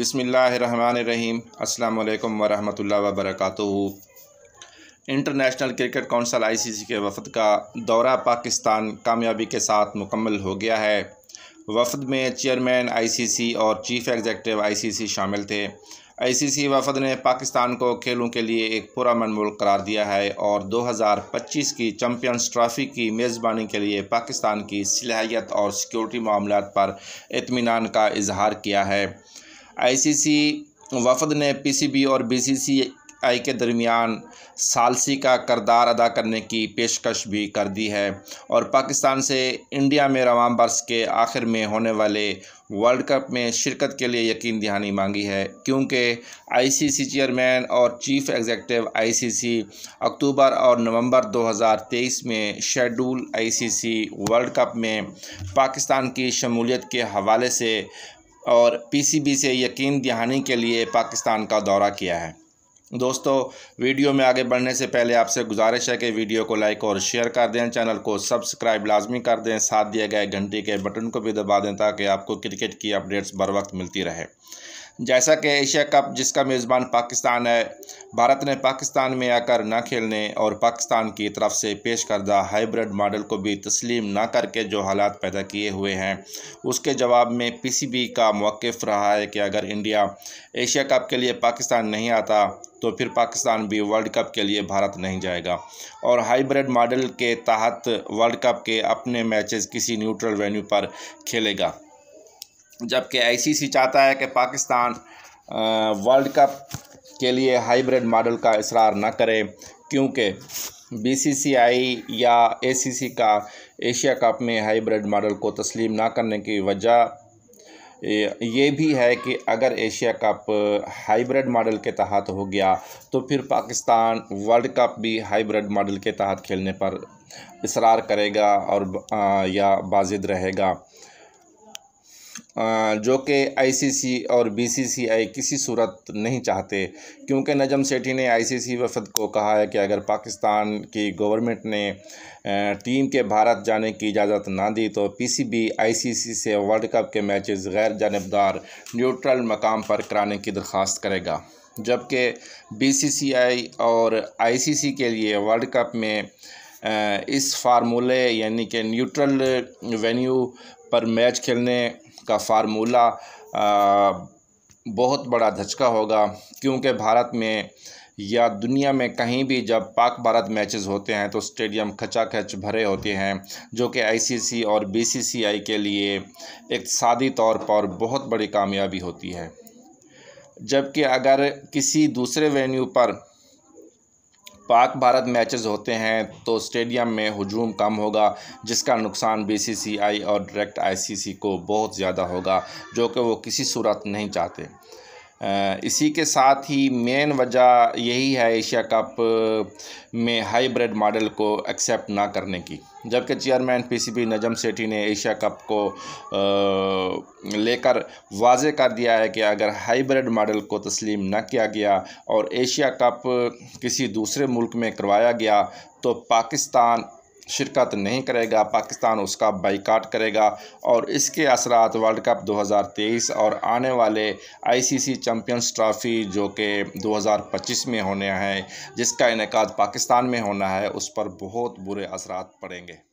बिसमीम् अल्लाम वरहमल वरक इंटरनेशनल क्रिकेट काउंसिल आईसीसी के वफद का दौरा पाकिस्तान कामयाबी के साथ मुकम्मल हो गया है वफद में चेयरमैन आईसीसी और चीफ एग्जेक्टिव आईसीसी शामिल थे आईसीसी वफद ने पाकिस्तान को खेलों के लिए एक पुरान मुल्क करार दिया है और 2025 की चम्पियंस ट्रॉफी की मेज़बानी के लिए पाकिस्तान की सलाहियत और सिक्योरिटी मामलों पर इतमान का इजहार किया है आईसीसी वफद ने पीसीबी और बीसीसीआई के दरमियान सालसी का करदार अदा करने की पेशकश भी कर दी है और पाकिस्तान से इंडिया में रवान बर्स के आखिर में होने वाले वर्ल्ड कप में शिरकत के लिए यकीन दहानी मांगी है क्योंकि आईसीसी चेयरमैन और चीफ एग्जेक्टिव आईसीसी अक्टूबर और नवंबर 2023 में शेड्यूल आईसीसी वर्ल्ड कप में पाकिस्तान की शमूलियत के हवाले से और पीसीबी से यकीन दहानी के लिए पाकिस्तान का दौरा किया है दोस्तों वीडियो में आगे बढ़ने से पहले आपसे गुजारिश है कि वीडियो को लाइक और शेयर कर दें चैनल को सब्सक्राइब लाजमी कर दें साथ दिए गए घंटी के बटन को भी दबा दें ताकि आपको क्रिकेट की अपडेट्स बर वक्त मिलती रहे जैसा कि एशिया कप जिसका मेज़बान पाकिस्तान है भारत ने पाकिस्तान में आकर ना खेलने और पाकिस्तान की तरफ से पेश करदा हाइब्रिड मॉडल को भी तस्लीम ना करके जो हालात पैदा किए हुए हैं उसके जवाब में पीसीबी का मौक़ रहा है कि अगर इंडिया एशिया कप के लिए पाकिस्तान नहीं आता तो फिर पाकिस्तान भी वर्ल्ड कप के लिए भारत नहीं जाएगा और हाइब्रिड मॉडल के तहत वर्ल्ड कप के अपने मैचेस किसी न्यूट्रल वेन्यू पर खेलेगा जबकि आईसीसी चाहता है कि पाकिस्तान वर्ल्ड कप के लिए हाइब्रिड मॉडल का इसरार न करे क्योंकि बीसीसीआई या एसीसी का एशिया कप में हाइब्रिड मॉडल को तस्लीम ना करने की वजह ये भी है कि अगर एशिया कप हाइब्रिड मॉडल के तहत हो गया तो फिर पाकिस्तान वर्ल्ड कप भी हाइब्रिड मॉडल के तहत खेलने पर इसरार करेगा और या बाजिद रहेगा जो कि आईसीसी और बीसीसीआई किसी सूरत नहीं चाहते क्योंकि नजम सेठी ने आईसीसी वफद को कहा है कि अगर पाकिस्तान की गवर्नमेंट ने टीम के भारत जाने की इजाज़त ना दी तो पीसीबी आईसीसी से वर्ल्ड कप के मैचेस गैर जानबदार न्यूट्रल मकाम पर कराने की दरख्वास्त करेगा जबकि बीसीसीआई और आईसीसी के लिए वर्ल्ड कप में इस फार्मूले यानी कि न्यूट्रल वेन्यू पर मैच खेलने का फार्मूला बहुत बड़ा धचका होगा क्योंकि भारत में या दुनिया में कहीं भी जब पाक भारत मैचेस होते हैं तो स्टेडियम खचाखच भरे होते हैं जो कि आईसीसी और बीसीसीआई के लिए इकतसादी तौर पर बहुत बड़ी कामयाबी होती है जबकि अगर किसी दूसरे वेन्यू पर पाक भारत मैचेस होते हैं तो स्टेडियम में हजूम कम होगा जिसका नुकसान बीसीसीआई और डायरेक्ट आईसीसी को बहुत ज़्यादा होगा जो कि वो किसी सूरत नहीं चाहते इसी के साथ ही मेन वजह यही है एशिया कप में हाइब्रिड मॉडल को एक्सेप्ट ना करने की जबकि चेयरमैन पीसीबी नजम सेठी ने एशिया कप को लेकर वाजे कर दिया है कि अगर हाइब्रिड मॉडल को तस्लीम न किया गया और एशिया कप किसी दूसरे मुल्क में करवाया गया तो पाकिस्तान शिरकत नहीं करेगा पाकिस्तान उसका बाइकाट करेगा और इसके असरात वर्ल्ड कप 2023 और आने वाले आईसीसी चैम्पियंस ट्रॉफ़ी जो कि 2025 में होने हैं जिसका इनका पाकिस्तान में होना है उस पर बहुत बुरे असरात पड़ेंगे